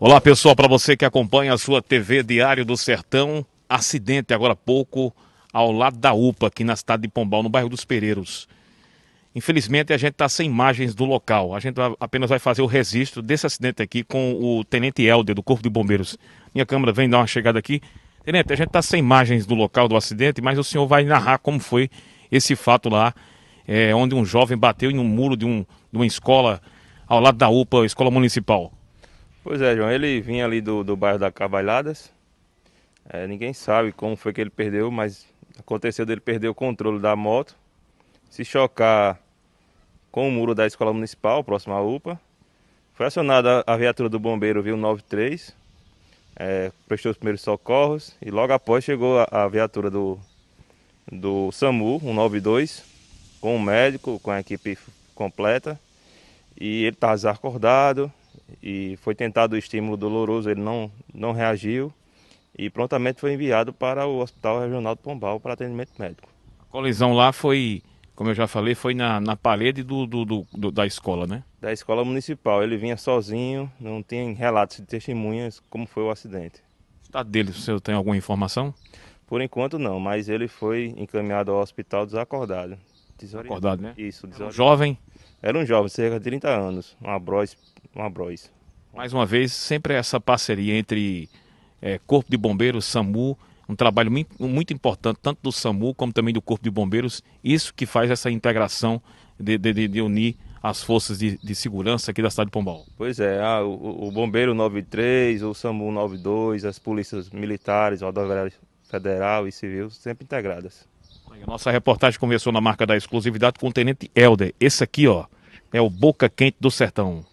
Olá pessoal, para você que acompanha a sua TV Diário do Sertão, acidente agora há pouco ao lado da UPA, aqui na cidade de Pombal, no bairro dos Pereiros. Infelizmente a gente está sem imagens do local, a gente apenas vai fazer o registro desse acidente aqui com o Tenente Helder, do Corpo de Bombeiros. Minha câmera vem dar uma chegada aqui. Tenente, a gente está sem imagens do local do acidente, mas o senhor vai narrar como foi esse fato lá, é, onde um jovem bateu em um muro de, um, de uma escola ao lado da UPA, escola municipal. Pois é, João, ele vinha ali do, do bairro da Cavalhadas. É, ninguém sabe como foi que ele perdeu, mas aconteceu dele perder o controle da moto, se chocar com o muro da escola municipal, próximo à UPA. Foi acionada a viatura do bombeiro, viu 93, é, prestou os primeiros socorros e logo após chegou a, a viatura do, do SAMU, 192, com o médico, com a equipe completa. E ele estava desacordado, e foi tentado o estímulo doloroso, ele não, não reagiu e prontamente foi enviado para o Hospital Regional do Pombal para atendimento médico. A colisão lá foi, como eu já falei, foi na, na parede do, do, do, da escola, né? Da escola municipal. Ele vinha sozinho, não tem relatos de testemunhas como foi o acidente. O estado dele, o senhor tem alguma informação? Por enquanto não, mas ele foi encaminhado ao hospital desacordado. Desorientado. Acordado, né? Isso, desorientado. Era um jovem? Era um jovem, cerca de 30 anos. Uma broz mais uma vez, sempre essa parceria entre é, Corpo de Bombeiros, SAMU, um trabalho muito importante, tanto do SAMU como também do Corpo de Bombeiros, isso que faz essa integração de, de, de unir as forças de, de, segurança aqui da cidade de Pombal. Pois é, ah, o, o, Bombeiro 93, o SAMU 92, as polícias militares, rodoviárias federal e civil, sempre integradas. nossa reportagem começou na marca da exclusividade com o Tenente Helder. Esse aqui, ó, é o Boca Quente do Sertão.